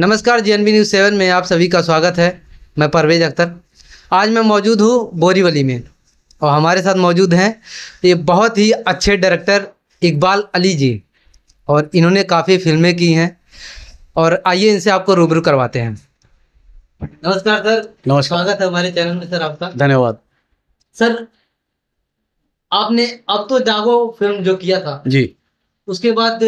नमस्कार जे news seven में आप सभी का स्वागत है मैं परवेज अख्तर आज मैं मौजूद हूँ बोरीवली में और हमारे साथ मौजूद हैं ये बहुत ही अच्छे डायरेक्टर इकबाल अली जी और इन्होंने काफ़ी फिल्में की हैं और आइए इनसे आपको रूबरू करवाते हैं नमस्कार सर नमस्कार स्वागत है हमारे चैनल में सर आपका धन्यवाद सर आपने अब तो जागो फिल्म जो किया था जी उसके बाद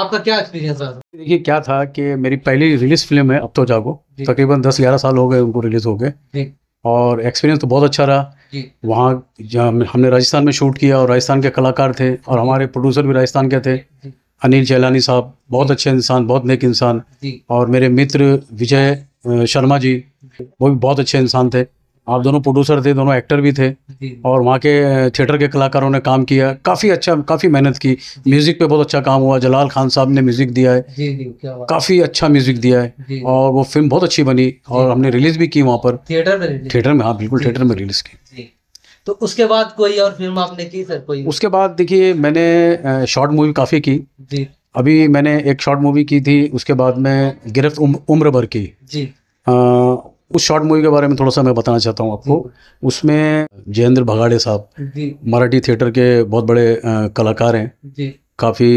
आपका क्या एक्सपीरियंस रहा देखिए क्या था कि मेरी पहली रिलीज फिल्म है अब तो जागो तकरीबन दस ग्यारह साल हो गए उनको रिलीज हो गए और एक्सपीरियंस तो बहुत अच्छा रहा वहाँ हमने राजस्थान में शूट किया और राजस्थान के कलाकार थे और हमारे प्रोड्यूसर भी राजस्थान के थे अनिल जैलानी साहब बहुत अच्छे इंसान बहुत नेक इंसान और मेरे मित्र विजय शर्मा जी वो भी बहुत अच्छे इंसान थे आप दोनों प्रोड्यूसर थे दोनों एक्टर भी थे और वहाँ के थिएटर के कलाकारों ने काम किया काफ़ी अच्छा काफ़ी मेहनत की म्यूज़िक पे बहुत अच्छा काम हुआ जलाल खान साहब ने म्यूज़िक दिया है काफ़ी अच्छा म्यूज़िक दिया है और वो फिल्म बहुत अच्छी बनी और हमने रिलीज़ भी की वहाँ पर थिएटर में थिएटर में हाँ बिल्कुल थिएटर में रिलीज़ की तो उसके बाद कोई और फिल्म आपने की सर कोई उसके बाद देखिए मैंने शॉर्ट मूवी काफ़ी की अभी मैंने एक शॉर्ट मूवी की थी उसके बाद में गिरफ्त उम्र भर की जी उस शॉर्ट मूवी के बारे में थोड़ा सा मैं बताना चाहता हूँ आपको उसमें जयेंद्र भगाड़े साहब मराठी थिएटर के बहुत बड़े कलाकार हैं काफ़ी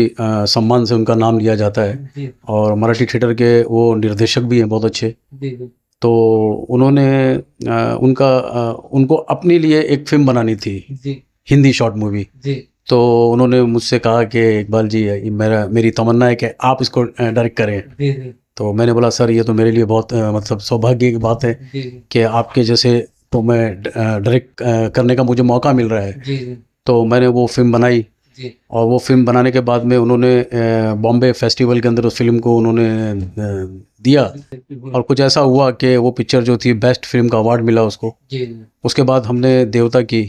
सम्मान से उनका नाम लिया जाता है और मराठी थिएटर के वो निर्देशक भी हैं बहुत अच्छे तो उन्होंने उनका उनको अपने लिए एक फिल्म बनानी थी हिंदी शॉर्ट मूवी तो उन्होंने मुझसे कहा कि इकबाल जी मेरा मेरी तमन्ना है कि आप इसको डायरेक्ट करें तो मैंने बोला सर ये तो मेरे लिए बहुत मतलब सौभाग्य की बात है कि आपके जैसे तो मैं डायरेक्ट करने का मुझे मौका मिल रहा है तो मैंने वो फिल्म बनाई और वो फिल्म बनाने के बाद में उन्होंने बॉम्बे फेस्टिवल के अंदर उस फिल्म को उन्होंने दिया और कुछ ऐसा हुआ कि वो पिक्चर जो थी बेस्ट फिल्म का अवार्ड मिला उसको उसके बाद हमने देवता की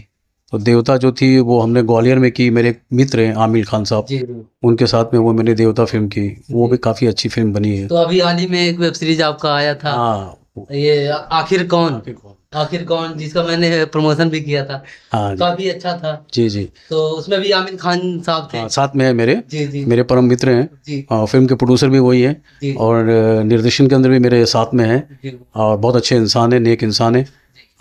तो देवता जो थी वो हमने ग्वालियर में की मेरे मित्र हैं आमिर खान साहब उनके साथ में वो मैंने देवता फिल्म की वो भी काफी अच्छी फिल्म बनी है तो अभी हाल ही में एक वेब सीरीज आपका आया था हाँ ये आखिर कौन आखिर कौन जिसका मैंने प्रमोशन भी किया था हाँ काफी अच्छा था जी जी तो उसमें भी आमिर खान साहब थे आ, हाँ, साथ में है मेरे जी जी मेरे परम मित्र हैं आ, हाँ, फिल्म के प्रोड्यूसर भी वही है और निर्देशन के अंदर भी मेरे साथ में है और बहुत अच्छे इंसान है नेक इंसान है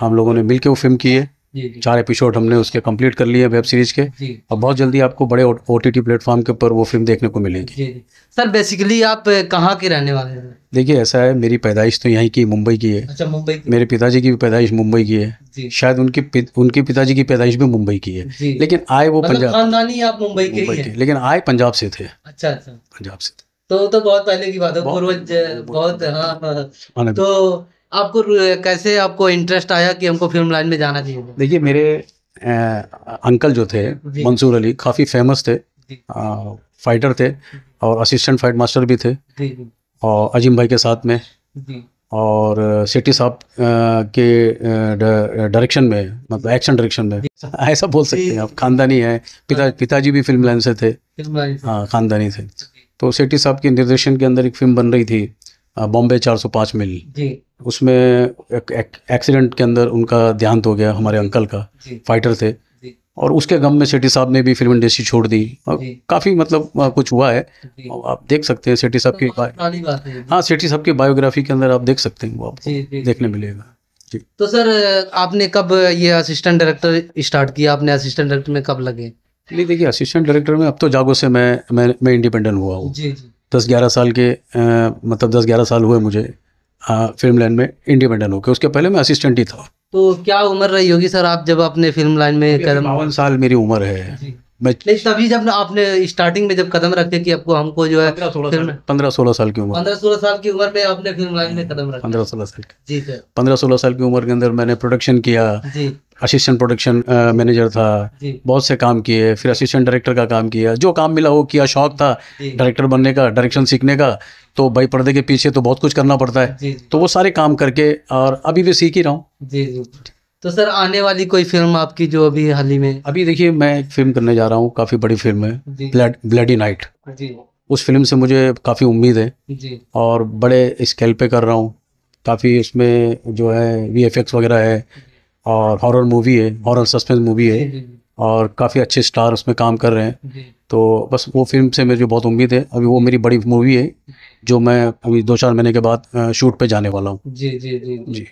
हम लोगों ने मिलके वो फिल्म की है चार एपिसोड हमने उसके कंप्लीट कर लिए वेब सीरीज के और बहुत जल्दी आपको बड़े ओ टी टी प्लेटफॉर्म के ऊपर वो फिल्म देखने को मिलेगी सर बेसिकली आप कहाँ के रहने वाले हैं देखिए ऐसा है मेरी पैदाइश तो यहीं की मुंबई की है अच्छा मुंबई की मेरे पिताजी की भी पैदाइश मुंबई की है शायद उनके उनके पिताजी की पैदाइश भी मुंबई की है लेकिन आए वो मतलब पंजाब खानदानी आप मुंबई के, मुंबई के लेकिन आए पंजाब से थे अच्छा अच्छा पंजाब से तो तो बहुत पहले की बात है पूर्वज बहुत हाँ, हाँ। तो आपको कैसे आपको इंटरेस्ट आया कि हमको फिल्म लाइन में जाना चाहिए देखिए मेरे आ, अंकल जो थे मंसूर अली काफ़ी फेमस थे आ, फाइटर थे और असिस्टेंट फाइट मास्टर भी थे और अजीम भाई के साथ में और सिटी साहब के डायरेक्शन में मतलब एक्शन डायरेक्शन में ऐसा बोल सकते हैं आप खानदानी है पिता हाँ। पिताजी भी फिल्म लाइन से थे हाँ खानदानी थे तो सेठी साहब के निर्देशन के अंदर एक फिल्म बन रही थी बॉम्बे 405 मिल जी उसमें एक, एक, के अंदर उनका देहांत हो गया हमारे अंकल का फाइटर थे और उसके गम में सेठी साहब ने भी फिल्म इंडस्ट्री छोड़ दी काफ़ी मतलब कुछ हुआ है आप देख सकते हैं सेठी साहब तो की हाँ सेठी साहब की बायोग्राफी के अंदर आप देख सकते हैं वो आपको देखने मिलेगा जी तो सर आपने कब ये असिस्टेंट डायरेक्टर स्टार्ट किया आपने असिस्टेंट डायरेक्टर में कब लगे नहीं देखिए असिस्टेंट डायरेक्टर में अब तो जागो से मैं मैं मैं इंडिपेंडेंट हुआ हूँ जी जी दस ग्यारह साल के आ, मतलब दस ग्यारह साल हुए मुझे आ, फिल्म लाइन में इंडिपेंडेंट होकर उसके पहले मैं असिस्टेंट ही था तो क्या उम्र रही होगी सर आप जब अपने फिल्म लाइन में कदम बावन साल मेरी उम्र है तभी जब आपने स्टार्टिंग में जब कदम रखे कि आपको हमको जो है पंद्रह सोलह साल की उम्र पंद्रह सोलह साल की उम्र में आपने फिल्म लाइन में कदम रखा पंद्रह सोलह साल जी सर पंद्रह सोलह साल की उम्र के अंदर मैंने प्रोडक्शन किया जी असिस्टेंट प्रोडक्शन मैनेजर था बहुत से काम किए फिर असिस्टेंट डायरेक्टर का काम किया जो काम मिला वो किया शौक था डायरेक्टर बनने का डायरेक्शन सीखने का तो भाई पर्दे के पीछे तो बहुत कुछ करना पड़ता है तो वो सारे काम करके और अभी भी सीख ही रहा हूँ जी जी तो सर आने वाली कोई फिल्म आपकी जो अभी हाल ही में अभी देखिए मैं एक फिल्म करने जा रहा हूँ काफ़ी बड़ी फिल्म है ब्लड ब्लडी नाइट जी उस फिल्म से मुझे काफ़ी उम्मीद है जी और बड़े स्केल पे कर रहा हूँ काफ़ी उसमें जो है वी वगैरह है और हॉरर मूवी है हॉरर सस्पेंस मूवी है और काफ़ी अच्छे स्टार उसमें काम कर रहे हैं तो बस वो फिल्म से मेरी बहुत उम्मीद है अभी वो मेरी बड़ी मूवी है जो मैं अभी दो चार महीने के बाद शूट पे जाने वाला हूँ जी जी जी जी